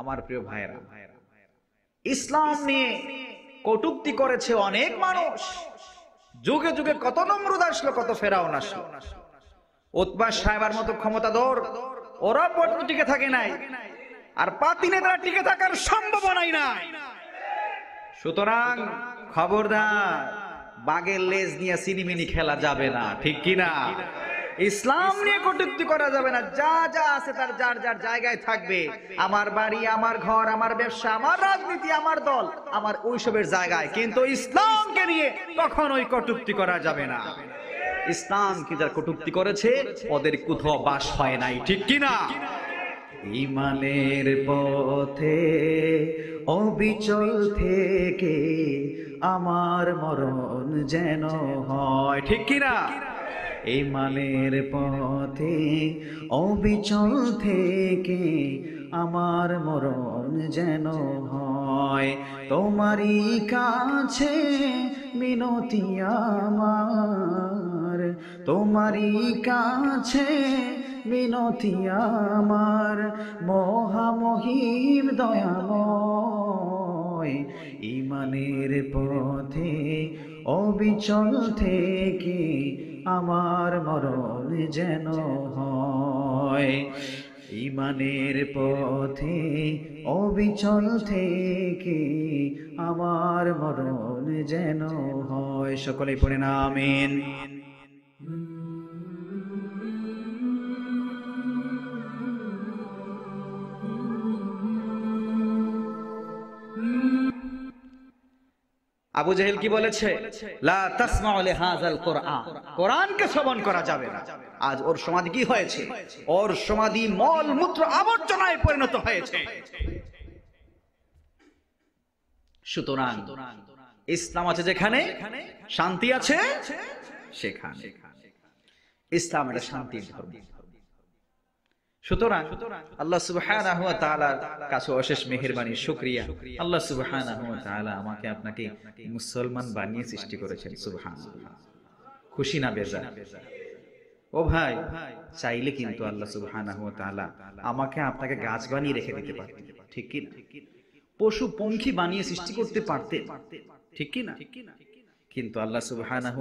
আমার প্রিয় ভাইরা ইসলাম নিয়ে কটুক্তি করেছে অনেক মানুষ যুগে যুগে কত নমরুদ আসলো কত ফেরাও আসলো ওতবা সাহেবার মতো ক্ষমতাধর ওরা পর্যন্ত টিকে থাকে নাই আর পাতি নেতারা টিকে থাকার সম্ভাবনাই নাই সুতরাং খবরদার বাগের লেজ নিয়ে সিনিমিনি খেলা যাবে না ঠিক কিনা ইসলাম নিয়ে কটুক্তি করা যাবে না যা যা আছে তার যার যার জায়গায় থাকবে আমার বাড়ি আমার ঘর আমার ব্যবসা আমার রাজনীতি আমার দল আমার ওইসবের জায়গায় কিন্তু ইসলামকে নিয়ে কখন ওই কটূক্তি করা যাবে না ইসলাম কি যার কটূক্তি করেছে ওদের কোথাও বাস হয় নাই ঠিক কিনা ইমানের পথে অবিচল থেকে আমার মরণ যেন হয় ঠিক কিনা ইমানের পথে অবিচল থেকে আমার মরণ যেন হয় তোমারই কাছে মিনতি আমার তোমারই কাছে মিনতি আমার মহামহিম দয়াময় ইমানের পথে অবিচল থেকে আমার মরণ যেন হয় ইমানের পথে অবিচল থেকে আমার মরণ যেন হয় সকলে পড়ে না আমিন আবু জাহেল কি বলেছে ওর মলমূত্র আবর্জনায় পরিণত হয়েছে সুতরাং ইসলাম আছে যেখানে শান্তি আছে সেখানে ইসলাম এটা শান্তির ধর্ম সুতরাং আল্লাহ সুবহানাহু কাছে অশেষ মেহেরবানি শুক্রিয়া আল্লাহ সুবহানাহু আমাকে আপনাকে মুসলমান বানিয়ে সৃষ্টি করেছেন সুবহানাল্লাহ খুশি না বেজা ও ভাই চাইলে কিন্তু আল্লাহ সুবহানাহু আমাকে আপনাকে গাছ বানিয়ে রেখে দিতে পারতেন ঠিক কি পশু পঙ্খী বানিয়ে সৃষ্টি করতে পারতে ঠিক কি না কিন্তু আল্লাহ সুবহানাহু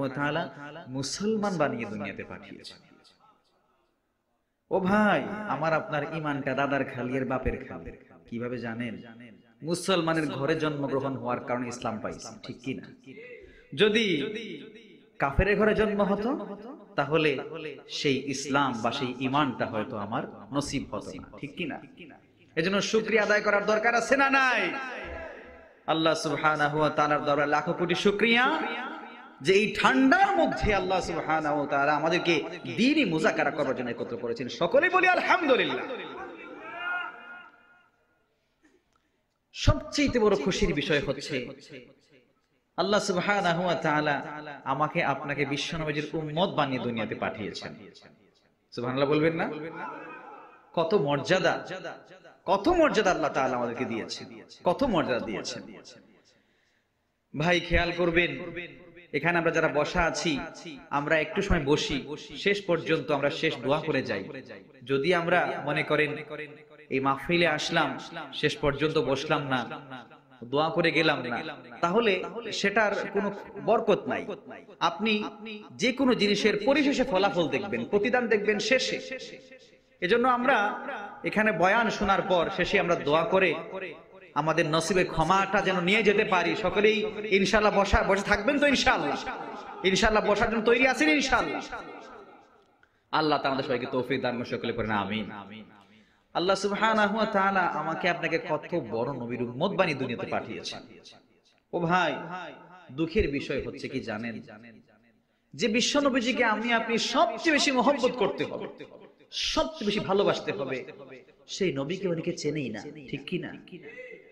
মুসলমান বানিয়ে দুনিয়াতে পাঠিয়েছেন ও ভাই আমার আপনার ইমানটা দাদার খালিয়ের বাপের খালি কিভাবে জানেন মুসলমানের ঘরে জন্মগ্রহণ হওয়ার কারণে ইসলাম পাইছি ঠিক কি না যদি কাফের ঘরে জন্ম হতো তাহলে সেই ইসলাম বা সেই ইমানটা হয়তো আমার নসিব হতো না ঠিক কি না এজন্য সুক্রিয়া আদায় করার দরকার আছে না নাই আল্লাহ সুবহানাহু ওয়া তাআলার দরবারে লাখো কোটি শুকরিয়া যে এই ঠান্ডার মধ্যে আল্লাহ সুবহান তারা আমাদেরকে দিনই মোজাকারা করার জন্য একত্র করেছেন সকলে বলি আলহামদুলিল্লাহ সবচেয়ে বড় খুশির বিষয় হচ্ছে আল্লাহ সুবহান আমাকে আপনাকে বিশ্ব বিশ্বনবজির উম্মত বানিয়ে দুনিয়াতে পাঠিয়েছেন সুবহান বলবেন না কত মর্যাদা কত মর্যাদা আল্লাহ তাহলে আমাদেরকে দিয়েছে কত মর্যাদা দিয়েছেন ভাই খেয়াল করবেন এখানে আমরা যারা বসা আছি আমরা একটু সময় বসি শেষ পর্যন্ত আমরা শেষ দোয়া করে যাই যদি আমরা মনে করেন এই মাহফিলে আসলাম শেষ পর্যন্ত বসলাম না দোয়া করে গেলাম না তাহলে সেটার কোনো বরকত নাই আপনি যে কোনো জিনিসের পরিশেষে ফলাফল দেখবেন প্রতিদান দেখবেন শেষে এজন্য আমরা এখানে বয়ান শোনার পর শেষে আমরা দোয়া করে আমাদের নসিবে ক্ষমাটা যেন নিয়ে যেতে পারি সকলেই ইনশাল্লাহ বসা বসে থাকবেন তো ইনশাল্লাহ ইনশাল্লাহ বসার জন্য তৈরি আছেন ইনশাল্লাহ আল্লাহ আমাদের সবাইকে তৌফিক দান সকলে না আমি আল্লাহ সুবহানাহু ওয়া তাআলা আমাকে আপনাকে কত বড় নবীর উম্মত বানিয়ে দুনিয়াতে পাঠিয়েছেন ও ভাই দুঃখের বিষয় হচ্ছে কি জানেন যে বিশ্ব নবীজিকে আমি আপনি সবচেয়ে বেশি মহব্বত করতে হবে সবচেয়ে বেশি ভালোবাসতে হবে সেই নবীকে অনেকে চেনেই না ঠিক কি না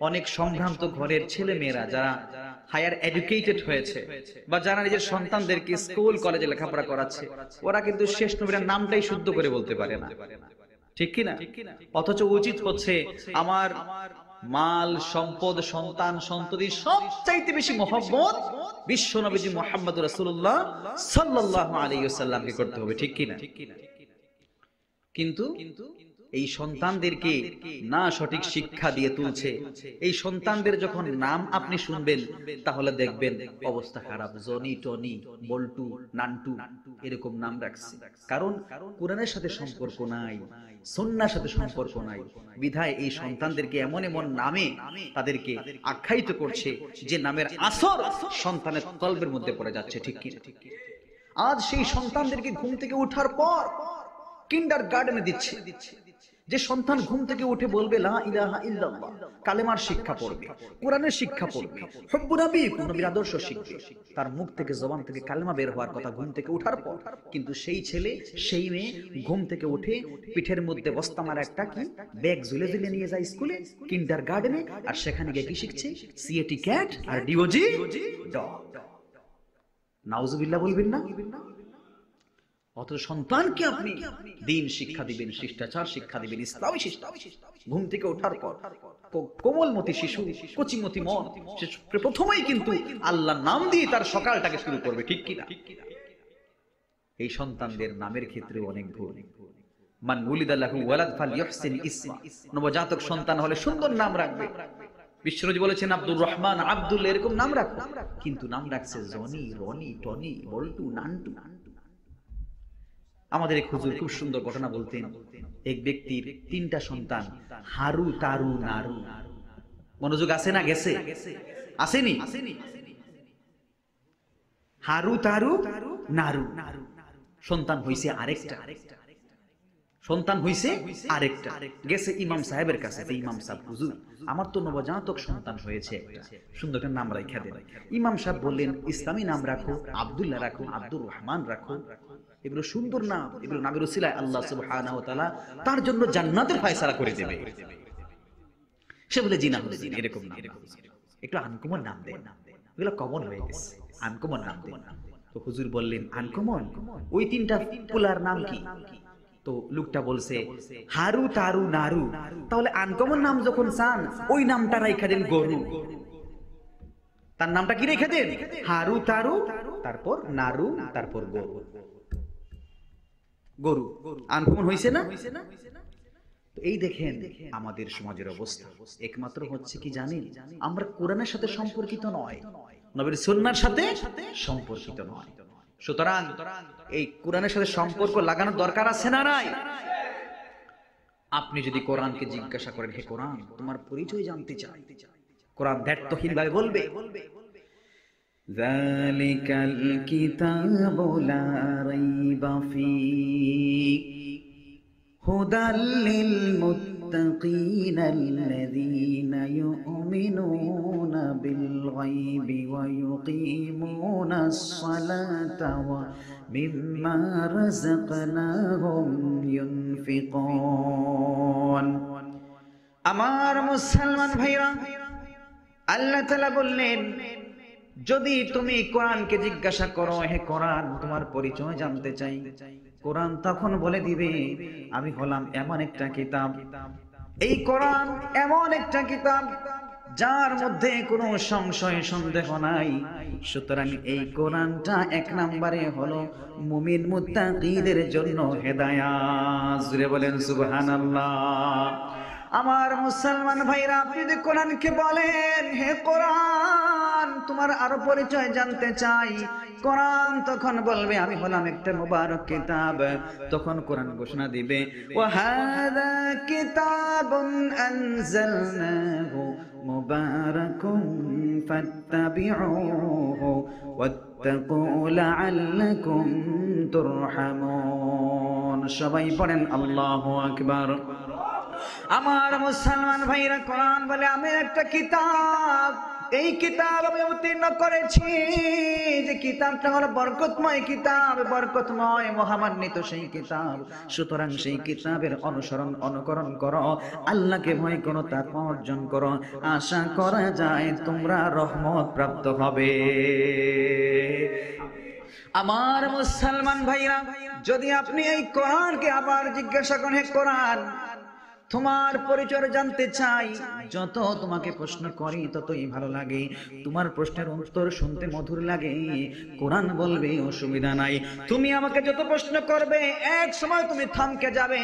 অনেক সম্ভ্রান্ত ঘরের ছেলে মেয়েরা যারা হায়ার এডুকেটেড হয়েছে বা যারা নিজের সন্তানদেরকে স্কুল কলেজে লেখাপড়া করাচ্ছে ওরা কিন্তু শেষ নবীরা নামটাই শুদ্ধ করে বলতে পারে না ঠিক কি না অথচ উচিত হচ্ছে আমার মাল সম্পদ সন্তান সন্ততি সবচাইতে বেশি মহব্বত বিশ্ব নবীজি মোহাম্মদ রাসুল্লাহ সাল্লাহ আলী সাল্লামকে করতে হবে ঠিক কিনা কিন্তু এই সন্তানদেরকে না সঠিক শিক্ষা দিয়ে তুলছে এই সন্তানদের যখন নাম আপনি শুনবেন তাহলে দেখবেন অবস্থা খারাপ জনি টনি বল্টু নান্টু এরকম নাম রাখছে কারণ কোরআনের সাথে সম্পর্ক নাই সন্ন্যার সাথে সম্পর্ক নাই বিধায় এই সন্তানদেরকে এমন এমন নামে তাদেরকে আখ্যায়িত করছে যে নামের আসর সন্তানের কল্পের মধ্যে পড়ে যাচ্ছে ঠিক কি আজ সেই সন্তানদেরকে ঘুম থেকে উঠার পর কিন্ডার গার্ডেনে দিচ্ছে যে সন্তান ঘুম থেকে উঠে বলবে লা ইলাহা ইল্লাল্লাহ কালেমার শিক্ষা পড়বে কোরআনের শিক্ষা পড়বে নবী নবীর আদর্শ শিখবে তার মুখ থেকে জবান থেকে কালেমা বের হওয়ার কথা ঘুম থেকে ওঠার পর কিন্তু সেই ছেলে সেই মেয়ে ঘুম থেকে উঠে পিঠের মধ্যে বস্তামার একটা কি ব্যাগ ঝুলে ঝুলে নিয়ে যায় স্কুলে কিন্ডার গার্ডেনে আর সেখানে গিয়ে কি শিখছে সিএটি ক্যাট আর ডিওজি ডগ নাউজুবিল্লাহ বলবেন না অথচ সন্তানকে আপনি দিন শিক্ষা দিবেন শিষ্টাচার শিক্ষা দিবেন ইসলামী ঘুম থেকে ওঠার পর কোমলমতি শিশু কচিমতি মন প্রথমেই কিন্তু আল্লাহ নাম দিয়ে তার সকালটাকে শুরু করবে ঠিক কিনা এই সন্তানদের নামের ক্ষেত্রে অনেক ভুল মান উলিদাল্লাহু ওয়ালাদ ফাল ইহসিন ইসমা নবজাতক সন্তান হলে সুন্দর নাম রাখবে বিশ্বরজি বলেছেন আব্দুর রহমান আব্দুল এরকম নাম রাখো কিন্তু নাম রাখছে Johnny Ronny Tony Boltu Nantu Nantu আমাদের এক হুজুর খুব সুন্দর ঘটনা বলতেন এক ব্যক্তির তিনটা সন্তান হারু তারু নারু মনোযোগ আছে না গেছে আসেনি হারু তারু নারু সন্তান হইছে আরেকটা সন্তান হইছে আরেকটা গেছে ইমাম সাহেবের কাছে ইমাম সাহেব হুজুর আমার তো নবজাতক সন্তান হয়েছে একটা সুন্দর একটা নাম রাখা দেয় ইমাম সাহেব বললেন ইসলামী নাম রাখো আবদুল্লাহ রাখো আব্দুর রহমান রাখো রাখো এগুলো সুন্দর না এগুলো নামের ওসিলায় আল্লাহ সুবহানাহু তাআলা তার জন্য জান্নাতের ফয়সালা করে দেবে সে বলে জিনা হলে জিনা এরকম না একটু আনকমন নাম দেন এগুলো কমন হয়ে গেছে আনকমন নাম দেন তো হুজুর বললেন আনকমন ওই তিনটা নাম কি তো লোকটা বলছে হারু তারু নারু তাহলে আনকমন নাম যখন চান ওই নামটা দেন গরু তার নামটা কি রেখে দেন হারু তারু তারপর নারু তারপর গরু গরু আনকমন হয়েছে না তো এই দেখেন আমাদের সমাজের অবস্থা একমাত্র হচ্ছে কি জানেন আমরা কোরআনের সাথে সম্পর্কিত নয় নবীর সন্ন্যার সাথে সম্পর্কিত নয় সুতরাং এই কোরআনের সাথে সম্পর্ক লাগানোর দরকার আছে না নাই আপনি যদি কোরআনকে জিজ্ঞাসা করেন হে কোরআন তোমার পরিচয় জানতে চাই কোরআন ব্যর্থহীন ভাবে বলবে ذلك الكتاب لا ريب فيه هدى للمتقين الذين يؤمنون بالغيب ويقيمون الصلاة ومما رزقناهم ينفقون أمار مسلمان بحيرا الله تلا বললেন যদি তুমি কোরআনকে জিজ্ঞাসা করো হে কোরআন তোমার পরিচয় জানতে চাই কোরআন তখন বলে দিবে আমি হলাম এমন একটা কিতাব এই কোরআন এমন একটা কিতাব যার মধ্যে কোনো সংশয় সন্দেহ নাই সুতরাং এই কোরআনটা এক নম্বরে হলো মুমিন মুত্তাকিদের জন্য হেদায়াত বলেন সুবহানাল্লাহ আমার মুসলমান ভাইরা আপনি যদি কোরআনকে বলেন হে কোরআন তোমার আরো পরিচয় জানতে চাই কোরআন তখন বলবে আমি হলাম একটা মুবারক কিতাব তখন কোরআন ঘোষণা দিবে ও হাদা কিতাবুন আনজালনাহু মুবারাকুম ফাত্তাবিউহু ওয়াত্তাকু লাআল্লাকুম তুরহামুন সবাই পড়েন আল্লাহু আকবার আমার মুসলমান ভাইরা কোরআন বলে আমি একটা কিতাব এই কিতাব আমি উত্তীর্ণ করেছি যে কিতাবটা হলো বরকতময় কিতাব বরকতময় মহামান্বিত সেই কিতাব সুতরাং সেই কিতাবের অনুসরণ অনুকরণ করো আল্লাহকে ভয় করো তাকওয়া অর্জন করো আশা করা যায় তোমরা রহমত প্রাপ্ত হবে আমার মুসলমান ভাইরা যদি আপনি এই কোরআনকে আবার জিজ্ঞাসা করেন কোরআন তোমার পরিচয় জানতে চাই যত তোমাকে প্রশ্ন করি ততই ভালো লাগে তোমার প্রশ্নের উত্তর শুনতে মধুর লাগে কোরআন বলবে অসুবিধা নাই তুমি আমাকে যত প্রশ্ন করবে এক সময় তুমি থামকে যাবে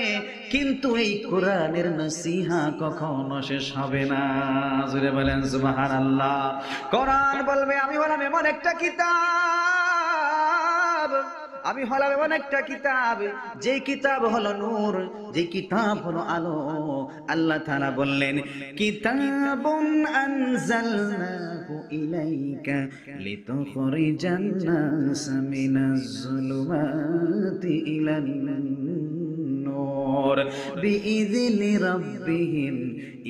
কিন্তু এই কোরআনের নসিহা কখনো শেষ হবে না জুরে বলেন সুবহানাল্লাহ কোরআন বলবে আমি হলাম এমন একটা কিতাব আমি হলাম এমন একটা কিতাব যে কিতাব হলো নূর যে কিতাব হলো আলো আল্লাহ তাআলা বললেন কিতাবুন আনজালনাহু ইলাইকা লিতুখরিজান নাস মিনাজ যুলুমাতি ইলান নূর বিইذن রাব্বিহিম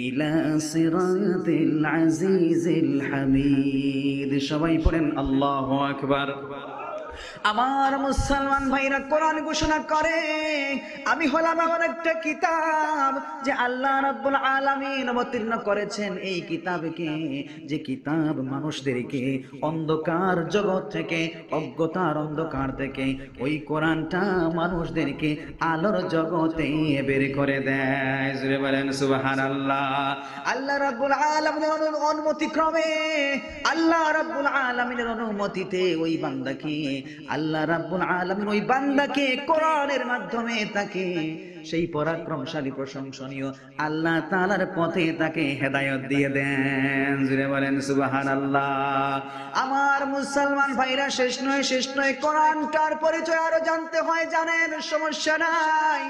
ইলা সিরাতিল আজিজিল হামিদ সবাই পড়েন আল্লাহু আকবার আমার মুসলমান ভাইরা কোরআন ঘোষণা করে আমি হলাম এমন একটা কিতাব যে আল্লাহ রাব্বুল আলামিন অবতীর্ণ করেছেন এই কিতাবকে যে কিতাব মানুষদেরকে অন্ধকার জগৎ থেকে অজ্ঞতার অন্ধকার থেকে ওই কোরআনটা মানুষদেরকে আলোর জগতে বের করে দেয় অনুমতিতে ওই বান্দাকে আল্লাহ রাব্বুল আলামিন ওই বান্দাকে কোরআনের মাধ্যমে তাকে সেই পরাক্রমশালী প্রশংসনীয় আল্লাহ তালার পথে তাকে হেদায়ত দিয়ে দেন জুড়ে বলেন সুবাহান আল্লাহ আমার মুসলমান ভাইরা শেষ নয় শেষ নয় কোরআনটার পরিচয় আরো জানতে হয় জানেন সমস্যা নাই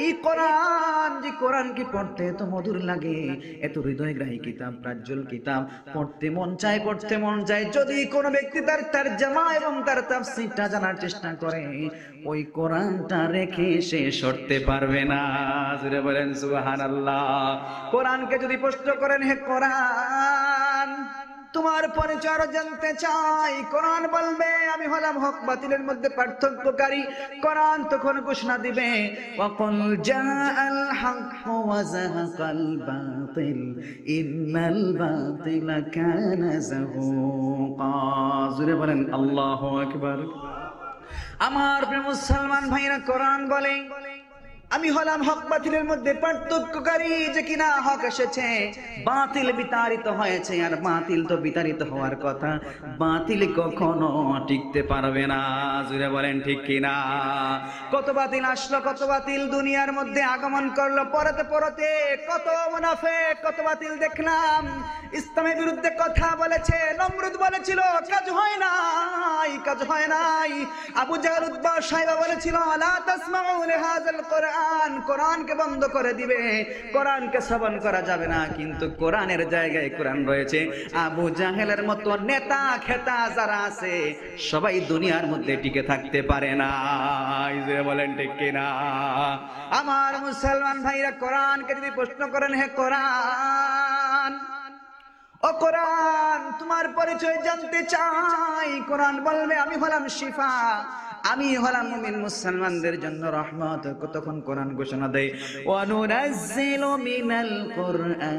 এই কোরআন যে কোরআন কি পড়তে এত মধুর লাগে এত হৃদয়গ্রাহী কিতাব প্রাজ্জ্বল কিতাব পড়তে মন চায় পড়তে মন চায় যদি কোনো ব্যক্তি তার তার জামা এবং তার তাফসিরটা জানার চেষ্টা করে ওই কোরআনটা রেখে সে সরতে পারবে হবে না জুড়ে বলেন সুবাহান আল্লাহ কোরআনকে যদি প্রশ্ন করেন হে কোরআন তোমার পরিচয় জানতে চাই কোরআন বলবে আমি হলাম হক বাতিলের মধ্যে পার্থক্যকারী কোরআন তখন ঘোষণা দিবে ওয়াকুল জাআল হক ওয়া বাতিল ইন্নাল বাতিলা কানা যাহুকা জোরে বলেন আল্লাহু আকবার আমার প্রিয় মুসলমান ভাইরা কোরআন বলে আমি হলাম হক বাতিলের মধ্যে পার্থক্যকারী যে কিনা হক এসেছে বাতিল বিতাড়িত হয়েছে আর বাতিল তো বিতাড়িত হওয়ার কথা বাতিল কখনো টিকতে পারবে না জুড়ে বলেন ঠিক কিনা কত বাতিল আসলো কত বাতিল দুনিয়ার মধ্যে আগমন করলো পরতে পরতে কত মুনাফে কত বাতিল দেখলাম ইসলামের বিরুদ্ধে কথা বলেছে নমরুদ বলেছিল কাজ হয় নাই কাজ হয় নাই আবু জাহরুদ্ সাহেবা বলেছিল লা তাসমাউ লিহাযাল কোরআন কোরআন কোরআনকে বন্ধ করে দিবে কোরআনকে শ্রবণ করা যাবে না কিন্তু কোরআনের জায়গায় কোরআন রয়েছে আবু জাহেলের মতো নেতা খেতা যারা আছে সবাই দুনিয়ার মধ্যে টিকে থাকতে পারে না বলেন ঠিক কিনা আমার মুসলমান ভাইরা কোরআনকে যদি প্রশ্ন করেন হে কোরআন ও কোরআন তোমার পরিচয় জানতে চাই কোরআন বলবে আমি হলাম শিফা আমি হলাম মুমিন মুসলমানদের জন্য রহমত তখন কোরআন ঘোষণা দেয় অনুরাজ মিনাল কোরআন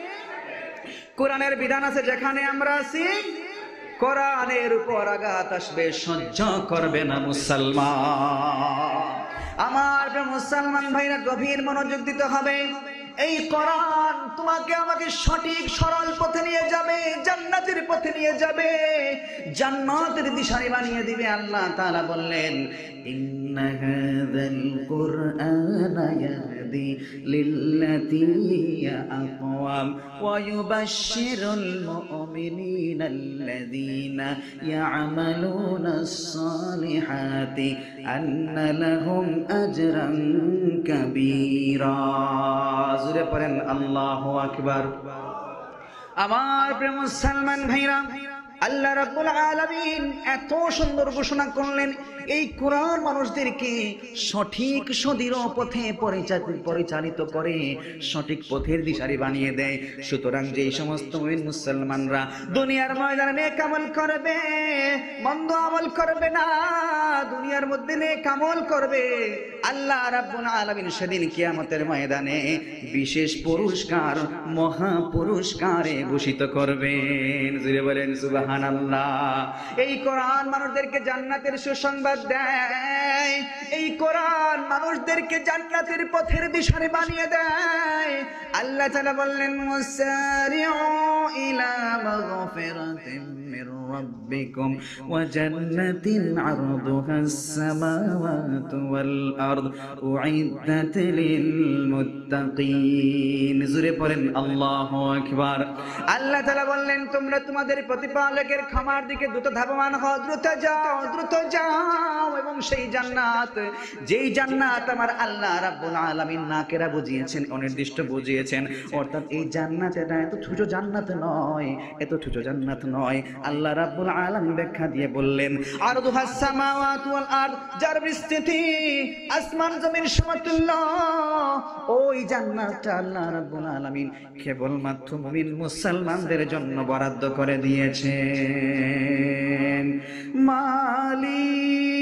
কোরআনের বিধান আছে যেখানে আমরা আছি কোরআনের উপর আঘাত আসবে সহ্য করবে না মুসলমান আমার মুসলমান ভাইরা গভীর মনোযোগ দিতে হবে এই কোরআন তোমাকে আমাকে সঠিক সরল পথে নিয়ে যাবে জান্নাতের পথে নিয়ে যাবে জান্নাতের দিশারি বানিয়ে দিবে আল্লাহ তারা বললেন إن هذا القرآن يهدي للتي هي أقوام ويبشر المؤمنين الذين يعملون الصالحات أن لهم أجرا كبيرا زر الله أكبر أمار برمو سلمان بھائرام আল্লাহ রাব্বুল আলামিন এত সুন্দর ঘোষণা করলেন এই কোরআন মানুষদেরকে সঠিক সদৃঢ় পথে পরিচালিত করে সঠিক পথের দিশারি বানিয়ে দেয় সুতরাং যে সমস্ত মুসলমানরা দুনিয়ার ময়দানে কামল করবে মন্দ আমল করবে না দুনিয়ার মধ্যে নে কামল করবে আল্লাহ রাব্বুল আলামিন সেদিন কিয়ামতের ময়দানে বিশেষ পুরস্কার মহা পুরস্কারে ভূষিত করবেন জুড়ে বলেন সুবহানাল্লাহ এই কোরআন মানুষদেরকে জান্নাতের সুসংবাদ সুসংবাদ দেয় এই কোরআন মানুষদেরকে জান্নাতের পথের দিশারে বানিয়ে দেয় আল্লাহ তাআলা বললেন মুসারিউ ইলা মাগফিরাতিন من ربكم وجنة عرضها السماوات والأرض أعدت للمتقين বললেন তোমরা তোমাদের প্রতিপালকের দিকে দ্রুত ধাবমান হও দ্রুত যাও দ্রুত যাও এবং সেই জান্নাত যেই জান্নাত আমার আল্লাহ রাব্বুল আলামিন নাকেরা বুঝিয়েছেন অনির্দিষ্ট বুঝিয়েছেন অর্থাৎ এই জান্নাত এটা এত ছোট জান্নাত নয় এত ছোট জান্নাত নয় আল্লাহ রাব্বুল আলামিন ব্যাখ্যা দিয়ে বললেন আরদুহাস সামাওয়াতু ওয়াল আরদ যার বিস্তৃতি আসমান জমিন সমতুল্য ওই জান্নাত আল্লাহ রাব্বুল আলামিন কেবলমাত্র মুমিন মুসলমানদের জন্য বরাদ্দ করে দিয়েছেন মালিক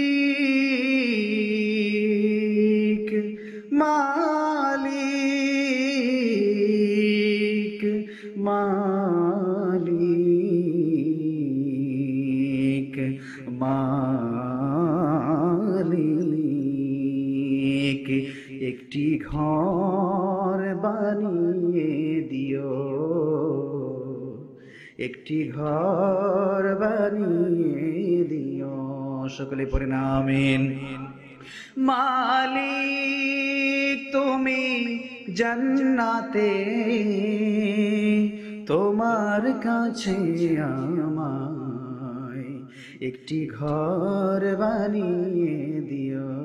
একটি ঘর বানিয়ে দিও একটি ঘর বানিয়ে দিও সকলে পরে নামেন মালি তুমি জান্নাতে তোমার কাছে আমায় একটি ঘর বানিয়ে দিও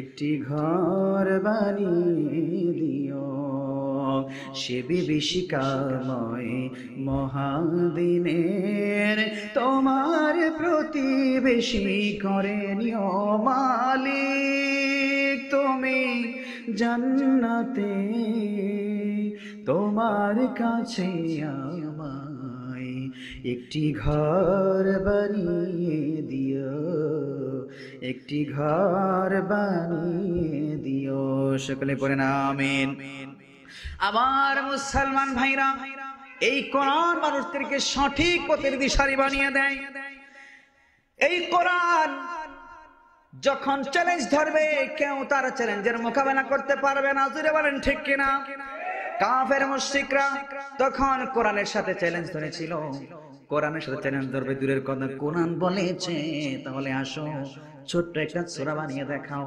একটি ঘর বানিয়ে দিও সে বিভীষিকাময় মহাদিনের তোমার প্রতিবেশী করে নিও মালিক তুমি জান্নাতে তোমার কাছে আমায় একটি ঘর বানিয়ে দিও একটি ঘর বানিয়ে দিও সকলে পরে না আমার মুসলমান ভাইরা এই কোরআন মানুষদেরকে সঠিক পথের দিশারি বানিয়ে দেয় এই কোরআন যখন চ্যালেঞ্জ ধরবে কেউ তার চ্যালেঞ্জের মোকাবেলা করতে পারবে না জুড়ে বলেন ঠিক কিনা কাফের মুশিকরা তখন কোরআনের সাথে চ্যালেঞ্জ ধরেছিল কোরআনের সাথে চ্যালেঞ্জ ধরবে দূরের কথা কোরআন বলেছে তাহলে আসো ছোট্ট একটা সুরা বানিয়ে দেখাও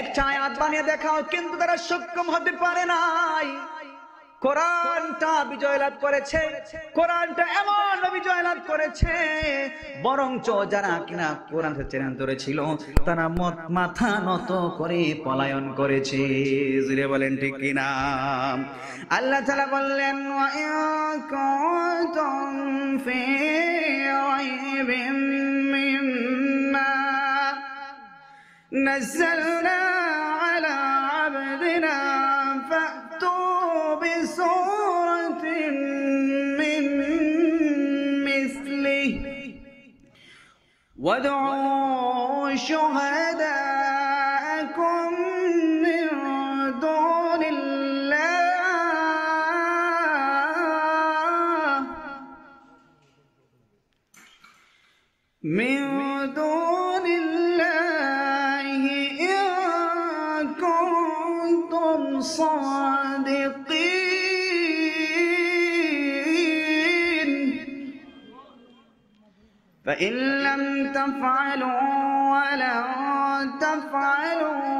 একটা আয়াত বানিয়ে দেখাও কিন্তু তারা সক্ষম হতে পারে নাই কোরআনটা বিজয় লাভ করেছে কোরআনটা এমন বিজয় লাভ করেছে বরঞ্চ যারা কিনা কোরআন চেরান ছিল তারা মত মাথা নত করে পলায়ন করেছে জুড়ে বলেন ঠিক কিনা আল্লাহ তাআলা বললেন ওয়া কুনতুম ফি রাইবিম আলা আবদিনা بسورة من مثله وادعوا شهداءكم من دون الله من فإن لم تفعلوا ولن تفعلوا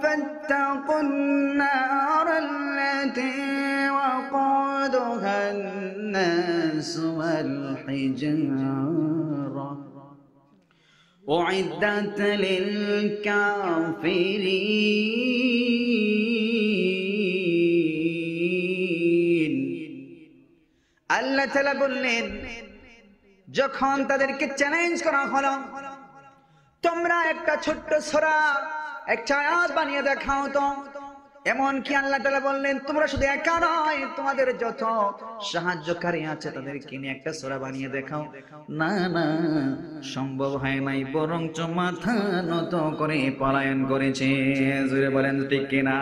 فاتقوا النار التي وقودها الناس والحجارة أعدت للكافرين ألا تلبوا যখন তাদেরকে চ্যালেঞ্জ করা হলো তোমরা একটা ছোট্ট সরা এক আয়াত বানিয়ে দেখাও তো এমন কি আল্লাহ তালা বললেন তোমরা শুধু একা নয় তোমাদের যত সাহায্যকারী আছে তাদের কিনে একটা সোরা বানিয়ে দেখাও না না সম্ভব হয় নাই বরং মাথা নত করে পলায়ন করেছে জুড়ে বলেন ঠিক কিনা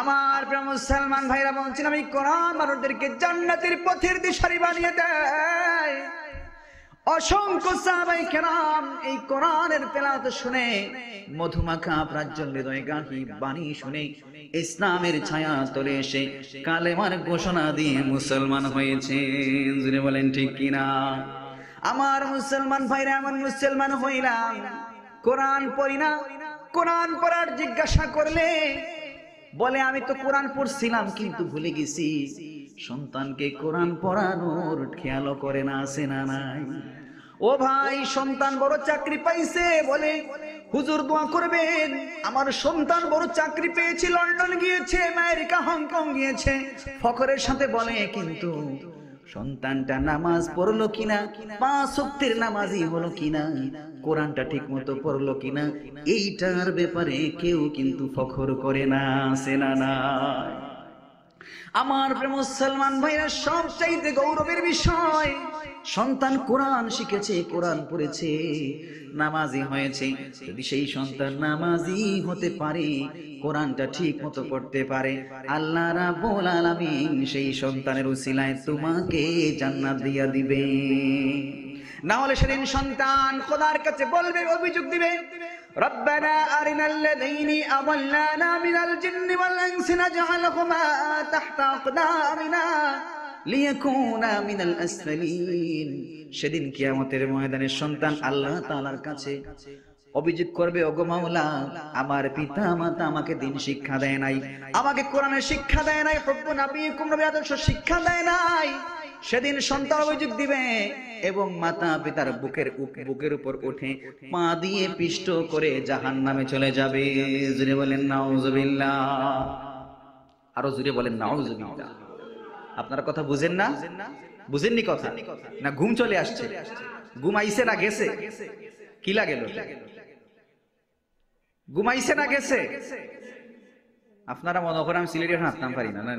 আমার প্রেম সালমান ভাইরা বলছেন আমি কোরআন মানুষদেরকে জান্নাতের পথের দিশারি বানিয়ে দেয় অসংখ্য সাহাবাই কেরাম এই কোরআনের পেলাত শুনে মধুমাখা প্রাজ্জল হৃদয়গাহী বাণী শুনে ইসলামের ছায়া তলে এসে কালেমার ঘোষণা দিয়ে মুসলমান হয়েছে জুড়ে বলেন ঠিক কিনা আমার মুসলমান ভাইরা আমার মুসলমান হইলাম কোরআন পড়ি না কোরআন পড়ার জিজ্ঞাসা করলে বলে আমি তো কোরআন পড়ছিলাম কিন্তু ভুলে গেছি সন্তানকে কোরআন পড়ানোর খেয়াল করে না আসে না নাই ও ভাই সন্তান বড় চাকরি পাইছে বলে হুজুর দোয়া করবেন আমার সন্তান বড় চাকরি পেয়েছে লন্ডন গিয়েছে আমেরিকা হংকং গিয়েছে ফখরের সাথে বলে কিন্তু সন্তানটা নামাজ পড়লো কিনা পা শক্তির নামাজই হলো কিনা কোরআনটা ঠিক মতো পড়লো কিনা এইটার ব্যাপারে কেউ কিন্তু ফখর করে না সেনা না আমার প্রেম মুসলমান ভাইরা সবচাইতে গৌরবের বিষয় সন্তান কোরআন শিখেছে কোরআন পড়েছে নামাজি হয়েছে যদি সেই সন্তান নামাজি হতে পারে কোরআনটা ঠিক মতো পড়তে পারে আল্লাহ রাব্বুল আলামিন সেই সন্তানের উসিলায় তোমাকে জান্নাত দিয়া দিবে না হলে সেদিন সন্তান খোদার কাছে বলবে অভিযোগ দিবে ربنا أرنا الذين أضلانا من الجن والإنس نجعلهما تحت সেদিন কিয়ামতের ময়দানের সন্তান আল্লাহ তালার কাছে অভিযোগ করবে ওগো মাওলা আমার পিতা মাতা আমাকে দিন শিক্ষা দেয় নাই আমাকে কোরআনের শিক্ষা দেয় নাই হব্বু নাবিয়কুম নবী আদর্শ শিক্ষা দেয় নাই সেদিন সন্তান অভিযোগ দিবে এবং মাতা পিতার বুকের বুকের উপর উঠে পা দিয়ে পিষ্ট করে জাহান নামে চলে যাবে জুড়ে বলেন নাউজুবিল্লাহ আরো জুড়ে বলেন নাউজুবিল্লাহ আপনার কথা বুঝেন না বুঝেননি কথা না ঘুম চলে আসছে ঘুমাইছে না গেছে কি লাগে ঘুমাইছে না গেছে আপনারা মনে করেন আমি সিলেটের হাঁটতাম পারি না না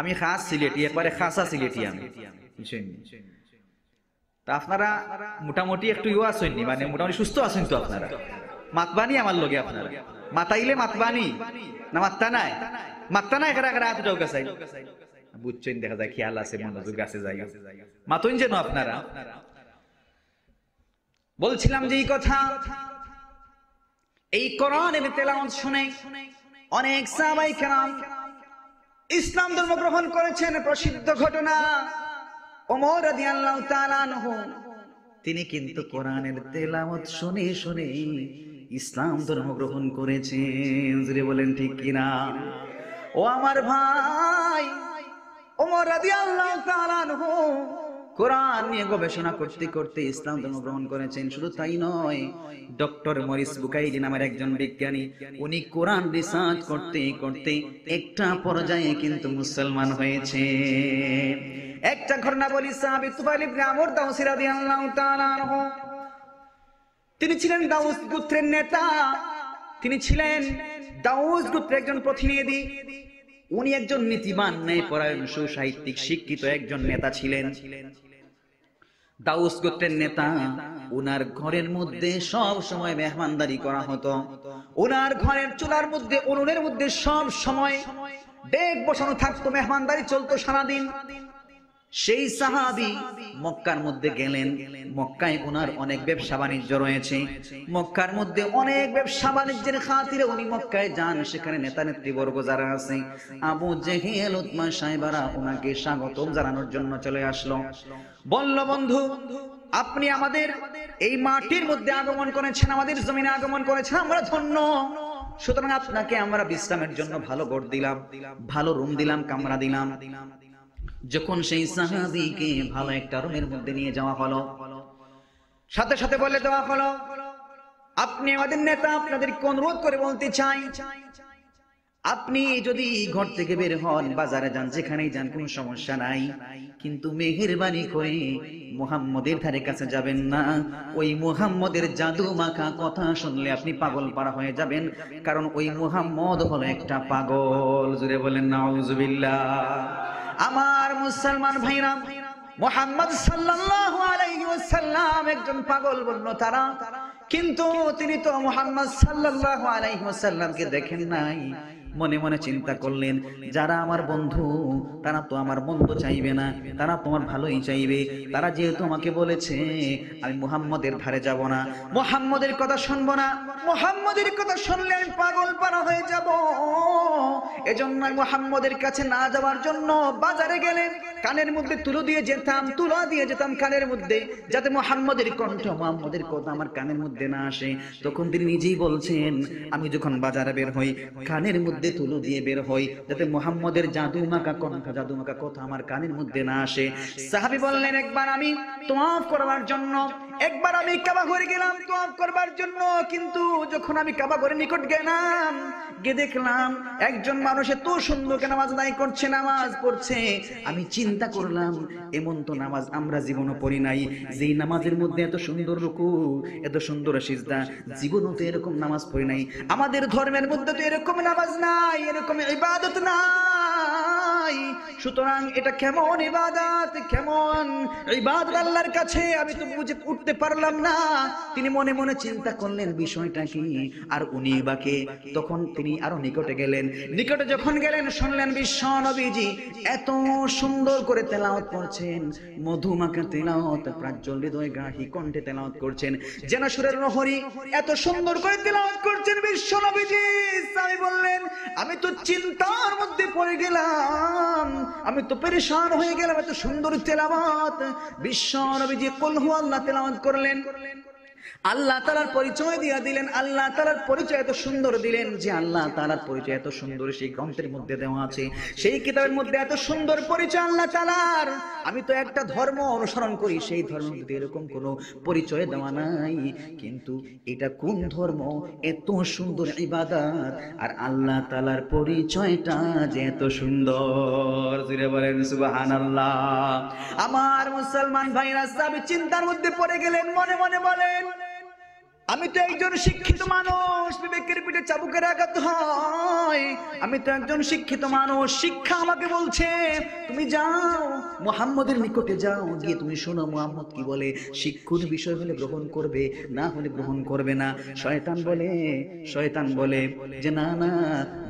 আমি খাস সিলেটি একবারে খাসা সিলেটি আমি তা আপনারা মোটামুটি একটু ইউ আসেননি মানে মোটামুটি সুস্থ আছেন তো আপনারা মাতবানি আমার লগে আপনারা মাতাইলে মাতবানি না মাত্তা নাই মাত্তা নাই কারা কারা হাতটাও কাছাই বুঝছেন দেখা যায় খেয়াল আছে মনোযোগ আছে যাই মাতুন যেন আপনারা বলছিলাম যে এই কথা এই করণ তেলাওয়াত শুনে অনেক সাহাবাই কেরাম ইসলাম ধর্ম গ্রহণ করেছেন প্রসিদ্ধ ঘটনা ওমর তিনি কিন্তু কোরআনের তেলামত শুনে শুনে ইসলাম ধর্ম গ্রহণ করেছেন বলেন ঠিক কিনা ও আমার ভাই ওমর আদি আল্লাহ কোরআন নিয়ে গবেষণা করতে করতে ইসলাম ধর্ম গ্রহণ করেছেন শুধু তাই নয় ডক্টর মরিস বুকাইলি নামের একজন বিজ্ঞানী উনি কোরআন রিসার্চ করতে করতে একটা পর্যায়ে কিন্তু মুসলমান হয়েছে একটা ঘটনা বলি সাহাবি তুফাইল ইবনে আমর দাউসি রাদিয়াল্লাহু তাআলা তিনি ছিলেন দাউস গোত্রের নেতা তিনি ছিলেন দাউস গোত্রের একজন প্রতিনিধি উনি একজন নীতিমান পরায়ণ সুসাহিত্যিক শিক্ষিত একজন নেতা ছিলেন দাউস গোত্রের নেতা ওনার ঘরের মধ্যে সব সময় মেহমানদারি করা হতো ওনার ঘরের চুলার মধ্যে উনুনের মধ্যে সব সময় ডেক বসানো থাকতো মেহমানদারি চলতো সারাদিন সেই সাহাবি মক্কার মধ্যে গেলেন মক্কায় ওনার অনেক ব্যবসা বাণিজ্য রয়েছে মক্কার মধ্যে অনেক ব্যবসা বাণিজ্যের খাতিরে উনি মক্কায় যান সেখানে নেতা নেতৃবর্গ যারা আছে আবু জেহেল উৎমা সাহেবারা ওনাকে স্বাগত জানানোর জন্য চলে আসলো বলল বন্ধু আপনি আমাদের এই মাটির মধ্যে আগমন করেছেন আমাদের জমিনে আগমন করেছেন আমরা ধন্য সুতরাং আপনাকে আমরা বিশ্রামের জন্য ভালো গড় দিলাম ভালো রুম দিলাম কামরা দিলাম যখন সেই সাহাবিকে ভালো একটা রুমের মধ্যে নিয়ে যাওয়া হলো সাথে সাথে বলে দেওয়া হলো আপনি আমাদের নেতা আপনাদেরকে অনুরোধ করে বলতে চাই আপনি যদি ঘর থেকে বের হন বাজারে যান যেখানেই যান কোনো সমস্যা নাই কিন্তু মেহরবানি করে মোহাম্মদের ধারে কাছে যাবেন না ওই মোহাম্মদের জাদু মাখা কথা শুনলে আপনি পাগল পাড়া হয়ে যাবেন কারণ ওই মোহাম্মদ হলো একটা পাগল জুড়ে বলেন না আমার মুসলমান ভাইরাম মোহাম্মদ সাল্লাহ আলাই ওয়াসাল্লাম একজন পাগল বলল তারা কিন্তু তিনি তো মোহাম্মদ সাল্লাহ আলাইহি ওয়াসাল্লামকে দেখেন নাই মনে মনে চিন্তা করলেন যারা আমার বন্ধু তারা তো আমার মন্দ চাইবে না তারা তোমার ভালোই চাইবে তারা যেহেতু আমাকে বলেছে আমি মোহাম্মদের ধারে যাব না মোহাম্মদের কথা শুনবো না মোহাম্মদের কথা শুনলে আমি পাগল পাড়া হয়ে যাব এজন্য আমি মোহাম্মদের কাছে না যাওয়ার জন্য বাজারে গেলেন কানের মধ্যে তুলো দিয়ে যেতাম তুলো দিয়ে যেতাম কানের মধ্যে যাতে মোহাম্মদের কণ্ঠ মোহাম্মদের কথা আমার কানের মধ্যে না আসে তখন তিনি নিজেই বলছেন আমি যখন বাজারে বের হই কানের মধ্যে দিয়ে তুলু দিয়ে বের হই যাতে মোহাম্মদের জাদু মাকা কনকা জাদু মাকা কথা আমার কানের মধ্যে না আসে সাহাবি বললেন একবার আমি তোমাফ করবার জন্য একবার আমি কাবা ঘরে গেলাম তো করবার জন্য কিন্তু যখন আমি কাবা ঘরে নিকট গেলাম গিয়ে দেখলাম একজন মানুষ এত সুন্দর নামাজ নাই করছে নামাজ পড়ছে আমি চিন্তা করলাম এমন তো নামাজ আমরা জীবনও পড়ি নাই যেই নামাজের মধ্যে এত সুন্দর রুকু এত সুন্দর সিজদা জীবনও তো এরকম নামাজ পড়ি নাই আমাদের ধর্মের মধ্যে তো এরকম নামাজ নাই এরকম ইবাদত না সুতরাং এটা কেমন ইবাদত কেমন ইবাদত আল্লাহর কাছে আমি তো বুঝে উঠতে করতে পারলাম না তিনি মনে মনে চিন্তা করলেন বিষয়টা কি আর উনি বাকে তখন তিনি আরো নিকটে গেলেন নিকটে যখন গেলেন শুনলেন বিশ্ব নবীজি এত সুন্দর করে তেলাওত করছেন মধুমাকে তেলাওত হৃদয় গাহি কণ্ঠে তেলাওত করছেন যেন সুরের নহরি এত সুন্দর করে তেলাওত করছেন বিশ্ব নবীজি আমি বললেন আমি তো চিন্তার মধ্যে পড়ে গেলাম আমি তো পরেশান হয়ে গেলাম এত সুন্দর তেলাওয়াত বিশ্ব নবীজি কুল হুয়াল্লাহ তেলাওয়াত করলেন আল্লাহ তালার পরিচয় দিয়া দিলেন আল্লাহ তালার পরিচয় এত সুন্দর দিলেন যে আল্লাহ তালার পরিচয় এত সুন্দর সেই গ্রন্থের মধ্যে দেওয়া আছে সেই কিতাবের মধ্যে এত সুন্দর পরিচয় আল্লাহ তালার আমি তো একটা ধর্ম অনুসরণ করি সেই ধর্ম মধ্যে এরকম কোনো পরিচয় দেওয়া নাই কিন্তু এটা কোন ধর্ম এত সুন্দর ইবাদাত আর আল্লাহ তালার পরিচয়টা যে এত সুন্দর জুড়ে বলেন সুবাহান আল্লাহ আমার মুসলমান ভাইরা সাহেব চিন্তার মধ্যে পড়ে গেলেন মনে মনে বলেন আমি তো একজন শিক্ষিত মানুষ বিবেকের পিঠে চাবুকের আঘাত হয় আমি তো একজন শিক্ষিত মানুষ শিক্ষা আমাকে বলছে তুমি যাও মোহাম্মদের নিকটে যাও গিয়ে তুমি শোনো মোহাম্মদ কি বলে শিক্ষুর বিষয় হলে গ্রহণ করবে না হলে গ্রহণ করবে না শয়তান বলে শয়তান বলে যে না না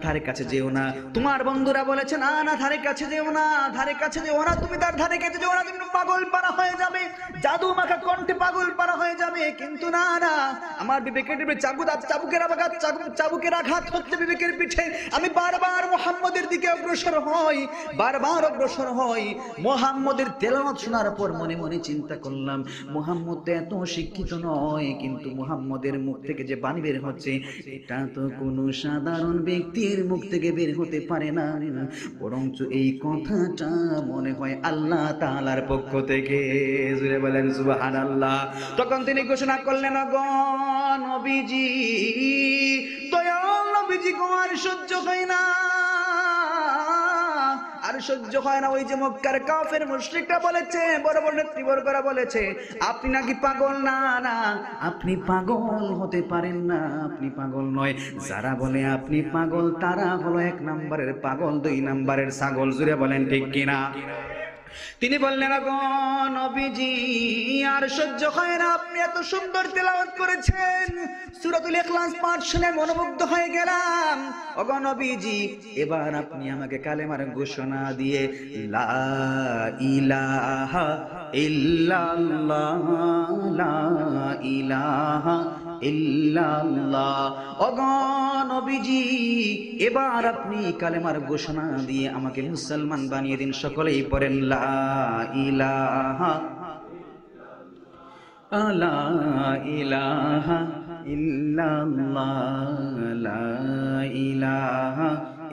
ধারে কাছে যেও না তোমার বন্ধুরা বলেছে না না ধারে কাছে যেও না ধারে কাছে যেও না তুমি তার ধারে কাছে যেও না তুমি পাগল পারা হয়ে যাবে জাদু মাখা কণ্ঠে পাগল পারা হয়ে যাবে কিন্তু না না আমার বিবেকের চাবুক চাবুকের আঘাত চাবুকের আঘাত হচ্ছে বিবেকের পিঠে আমি বারবার মোহাম্মদের দিকে অগ্রসর হই বারবার অগ্রসর হই মোহাম্মদের তেলাওয়াত শোনার পর মনে মনে চিন্তা করলাম মোহাম্মদ এত শিক্ষিত নয় কিন্তু মোহাম্মদের মুখ থেকে যে বাণী বের হচ্ছে এটা তো কোনো সাধারণ ব্যক্তির মুখ থেকে বের হতে পারে না বরঞ্চ এই কথাটা মনে হয় আল্লাহ তাআলার পক্ষ থেকে জুড়ে বলেন সুবহানাল্লাহ তখন তিনি ঘোষণা করলেন অগণ নবীজি দয়াল নবীজি গো আর সহ্য হয় না আর সহ্য হয় না ওই যে মক্কার কাফের মুশ্রিকরা বলেছে বড় বড় নেতৃবর্গরা বলেছে আপনি নাকি পাগল না না আপনি পাগল হতে পারেন না আপনি পাগল নয় যারা বলে আপনি পাগল তারা হলো এক নাম্বারের পাগল দুই নাম্বারের ছাগল জুড়ে বলেন ঠিক কিনা তিনি বললেন নবীজি আর সহ্য হয় না আপনি এত সুন্দর তেলাওয়াত করেছেন সূরাতুল ইখলাস পাঠ শুনে মনোমুগ্ধ হয়ে গেলাম ওগো নবীজি এবার আপনি আমাকে কালেমার ঘোষণা দিয়ে লা ইলাহা ইল্লাল্লাহ লা ইলাহা এবার আপনি কালেমার ঘোষণা দিয়ে আমাকে মুসলমান বানিয়ে দিন সকলেই পড়েন লা ইলাহা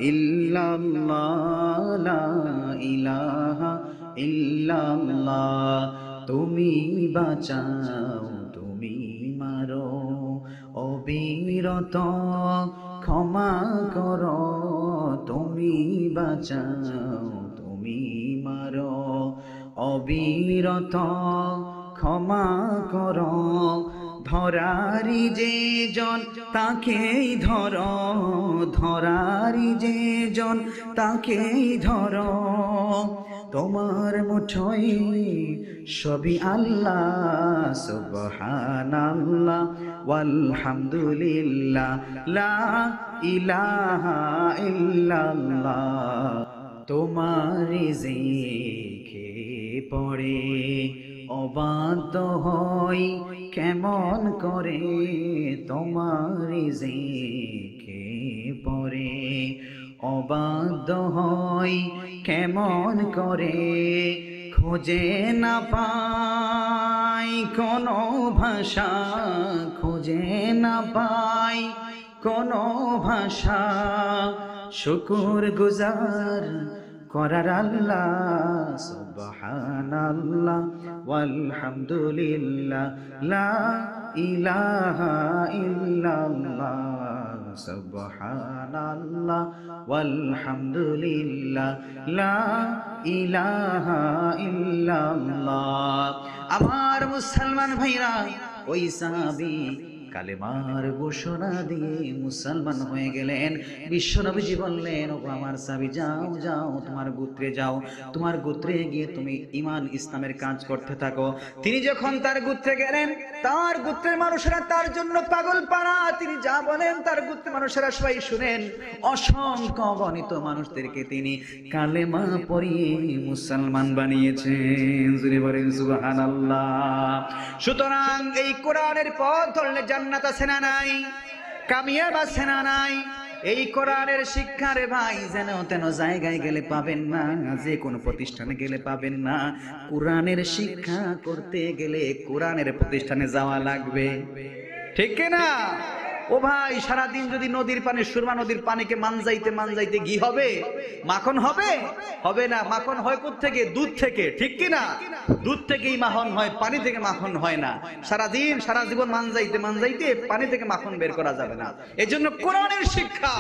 ইলাহা লা ইলাহা ইলাহা তুমি বাঁচাও অবিরত ক্ষমা কর তুমি বাঁচাও তুমি মারো অবিরত ক্ষমা কর ধরারি যে জন তাকেই ধর ধরারি যে জন তাকেই ধর তোমার মুঠোই সবই আল্লাহ সুবহানাল্লাহ আলহামদুলিল্লাহ লা ইলাহা ইল্লাল্লাহ তোমার কে পড়ে অবাদ হই কেমন করে তোমার কে পড়ে অবাধ্য হয় কেমন করে খোঁজে না পাই কোনো ভাষা খোঁজে না পাই কোনো ভাষা শুকুর গুজার করার আল্লাহ আলহামদুলিল্লাহ লা ইলাহা ইল্লাল্লাহ সুবহানাল্লাহ আলহামদুলিল্লাহ আমার মুসলমান ভাইরা ওই সাহাবী কালেমার ঘোষণা দিয়ে মুসলমান হয়ে গেলেন বিশ্বনবীজি বললেন ও আমার সাবি যাও যাও তোমার গোত্রে যাও তোমার গোত্রে গিয়ে তুমি ইমান ইসলামের কাজ করতে থাকো তিনি যখন তার গোত্রে গেলেন তার গোত্রের মানুষেরা তার জন্য পাগল পাড়া তিনি যা বলেন তার গোত্রের মানুষেরা সবাই শুনেন অসংখ্য গণিত মানুষদেরকে তিনি কালেমা পরিয়ে মুসলমান বানিয়েছেন সুতরাং এই কোরআনের পথ ধরলে জান্নাত আছে না নাই কামিয়াব আছে না নাই এই কোরআনের শিক্ষা রে ভাই যেন তেন জায়গায় গেলে পাবেন না যে কোনো প্রতিষ্ঠানে গেলে পাবেন না কোরআনের শিক্ষা করতে গেলে কোরআনের প্রতিষ্ঠানে যাওয়া লাগবে ঠিক না ও ভাই সারাদিন যদি নদীর পানি সুরমা নদীর পানিকে মানজাইতে মানজাইতে ঘি হবে মাখন হবে হবে না মাখন হয় থেকে দুধ থেকে ঠিক কি না দুধ থেকেই মাখন হয় পানি থেকে মাখন হয় না সারাদিন সারা জীবন মানজাইতে মানজাইতে পানি থেকে মাখন বের করা যাবে না এই জন্য কোরআনের শিক্ষা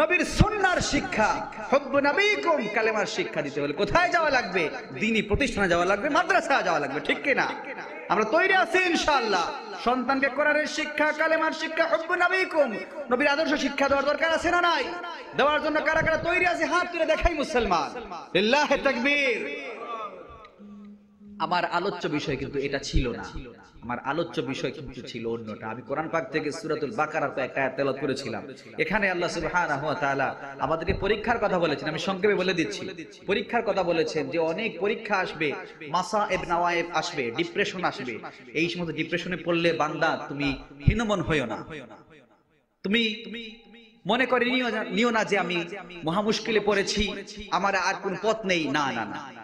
নবীর সুন্নার শিক্ষা হব্বু নবীকুম কালেমার শিক্ষা দিতে বলে কোথায় যাওয়া লাগবে দিনই প্রতিষ্ঠানে যাওয়া লাগবে মাদ্রাসা যাওয়া লাগবে ঠিক কিনা আমরা তৈরি আছি ইনশাল্লাহ সন্তানকে কোরআনের শিক্ষা কালেমার শিক্ষা হব্বু নাবিকুম নবীর আদর্শ শিক্ষা দেওয়ার দরকার আছে না নাই দেওয়ার জন্য কারা কারা তৈরি আছে হাত তুলে দেখাই মুসলমান তাকবীর আমার আলোচ্য বিষয় কিন্তু এটা ছিল না আমার আলোচ্য বিষয় কিন্তু ছিল অন্যটা আমি কোরআন পাক থেকে সুরাতুল বাকারার একটা তেলত করেছিলাম এখানে আল্লাহ সুবহানাহু ওয়া তাআলা আমাদেরকে পরীক্ষার কথা বলেছেন আমি সংক্ষেপে বলে দিচ্ছি পরীক্ষার কথা বলেছেন যে অনেক পরীক্ষা আসবে মাসায়েব নাওয়ায়েব আসবে ডিপ্রেশন আসবে এই সমস্ত ডিপ্রেশনে পড়লে বান্দা তুমি হীনমন হয় না তুমি তুমি মনে করে নিও না যে আমি মহামুশকিলে পড়েছি আমার আর কোন পথ নেই না না না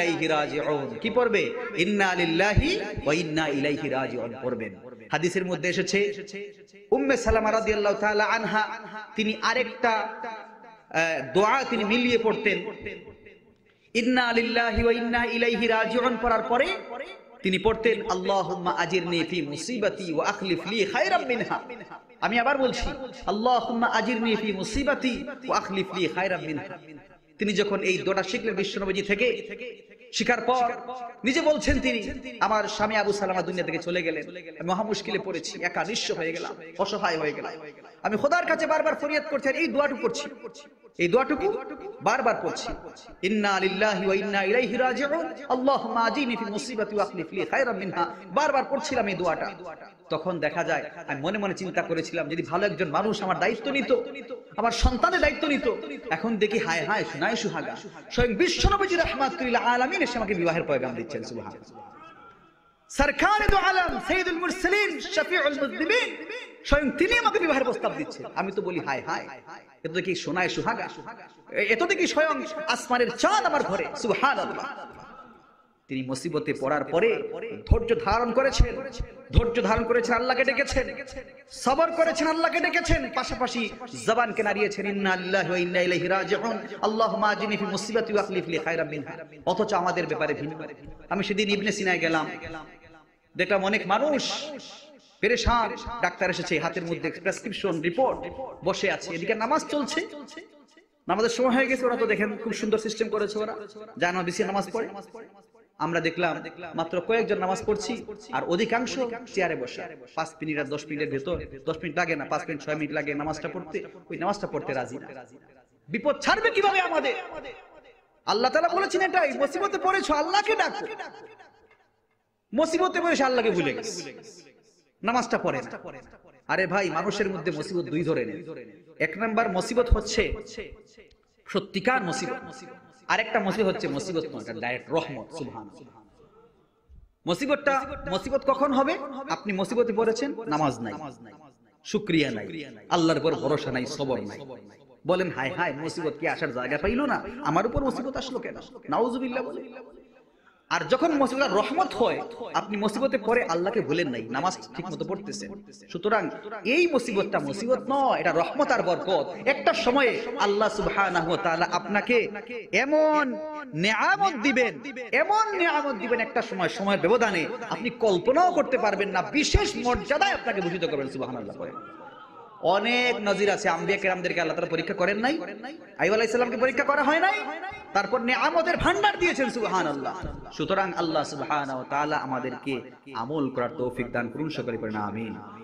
ইলাইহি রাজিউন কি পড়বে ইন্না লিল্লাহি ওয়া ইন্না ইলাইহি রাজিউন পড়বেন হাদিসের মধ্যে এসেছে উম্মে সালামা রাদিয়াল্লাহু তাআলা আনহা তিনি আরেকটা দোয়া তিনি মিলিয়ে পড়তেন ইন্না লিল্লাহি ওয়া ইন্না ইলাইহি রাজিউন পড়ার পরে তিনি পড়তেন আল্লাহুম্মা আজিরনি ফি মুসিবাতি ওয়া আখলিফ লি খায়রাম মিনহা আমি আবার বলছি আল্লাহুম্মা আজিরনি ফি মুসিবাতি ওয়া আখলিফ লি খায়রাম মিনহা তিনি যখন এই দোটা শিখলেন বিশ্বনবীজি থেকে শিকার পর নিজে বলছেন তিনি আমার স্বামী আবু সালামা দুনিয়া থেকে চলে গেলেন মহা মুশকিলে পড়েছি একা নিঃস্ব হয়ে গেলাম অসহায় হয়ে গেলাম আমি খোদার কাছে বারবার ফরিয়াদ করছি আর এই দোয়াটুকু করছি এই দোয়াটুকু বারবার করছি ইন্না লিল্লাহি ওয়া ইন্না ইলাইহি রাজিউন আল্লাহুম্মা আজিনি ফি মুসিবাতি ওয়া আখলিফ লি খায়রাম মিনহা বারবার করছিলাম এই দোয়াটা তখন দেখা যায় আমি মনে মনে চিন্তা করেছিলাম যদি ভালো একজন মানুষ আমার দায়িত্ব নিত আমার সন্তানের দায়িত্ব নিত এখন দেখি হায় হায় সুনায় সুহাগা স্বয়ং বিশ্বনবজি রহমাতুল্লাহ আলমিন এসে আমাকে বিবাহের পয়গাম দিচ্ছেন সুহাগ আমার ঘরে সুহাগ তিনি মুসিবতে পড়ার পরে ধৈর্য ধারণ করেছেন ধৈর্য ধারণ করেছেন আল্লাহকে ডেকেছেন সবর করেছেন আল্লাহকে ডেকেছেন পাশাপাশি জবান কে নাড়িয়েছেন ইন্না আল্লাহ ওয়া ইন্না ইলাইহি রাজিউন আল্লাহুম্মা আজিনি ফি মুসিবাতি ওয়া আখলিফ লি খায়রাম মিনহা অথচ আমাদের ব্যাপারে ভিন্ন আমি সেদিন ইবনে সিনায় গেলাম দেখলাম অনেক মানুষ পেরেশান ডাক্তার এসেছে হাতের মধ্যে প্রেসক্রিপশন রিপোর্ট বসে আছে এদিকে নামাজ চলছে নামাজের সময় হয়ে গেছে ওরা তো দেখেন খুব সুন্দর সিস্টেম করেছে ওরা যা নবিসি নামাজ পড়ে আমরা দেখলাম মাত্র কয়েকজন নামাজ পড়ছি আর অধিকাংশ চেয়ারে বসে পাঁচ মিনিট আর দশ মিনিটের ভেতর দশ মিনিট লাগে না পাঁচ মিনিট ছয় মিনিট লাগে নামাজটা পড়তে ওই নামাজটা পড়তে রাজি বিপদ ছাড়বে কিভাবে আমাদের আল্লাহ তালা বলেছেন এটাই মুসিবতে পড়েছো আল্লাহকে ডাক মুসিবতে পড়েছো আল্লাহকে ভুলে গেছে নামাজটা পড়ে না আরে ভাই মানুষের মধ্যে মুসিবত দুই ধরে এক নাম্বার মুসিবত হচ্ছে সত্যিকার মুসিবত আরেকটা মুসিবত হচ্ছে মুসিবত নয় ডাইরেক্ট রহমত সুবহান মুসিবতটা মুসিবত কখন হবে আপনি মুসিবতে পড়েছেন নামাজ নাই শুকরিয়া নাই আল্লাহর উপর ভরসা নাই সবর নাই বলেন হায় হায় মুসিবত কি আসার জায়গা পাইল না আমার উপর মুসিবত আসলো কেন নাউজুবিল্লাহ বলে আর যখন মুসিবতার রহমত হয় আপনি মুসিবতে পরে আল্লাহকে ভুলেন নাই নামাজ ঠিক মতো পড়তেছেন সুতরাং এই মুসিবতটা মুসিবত নয় এটা রহমত আর বরকত একটা সময়ে আল্লাহ সুবহানাহু ওয়া তাআলা আপনাকে এমন নিয়ামত দিবেন এমন নিয়ামত দিবেন একটা সময় সময়ের ব্যবধানে আপনি কল্পনাও করতে পারবেন না বিশেষ মর্যাদায় আপনাকে ভূষিত করবেন সুবহানাল্লাহ করে অনেক নজির আছে আম্বিয়া কেরামদেরকে আল্লাহ তাআলা পরীক্ষা করেন নাই আইয়ুব আলাইহিস সালামকে পরীক্ষা করা হয় নাই তারপর নিয়ামতের ভান্ডার দিয়েছেন সুবহান আল্লাহ সুতরাং আল্লাহ সুবহান আমাদেরকে আমল করার তৌফিক দান করুন সকলে পড়ে না আমিন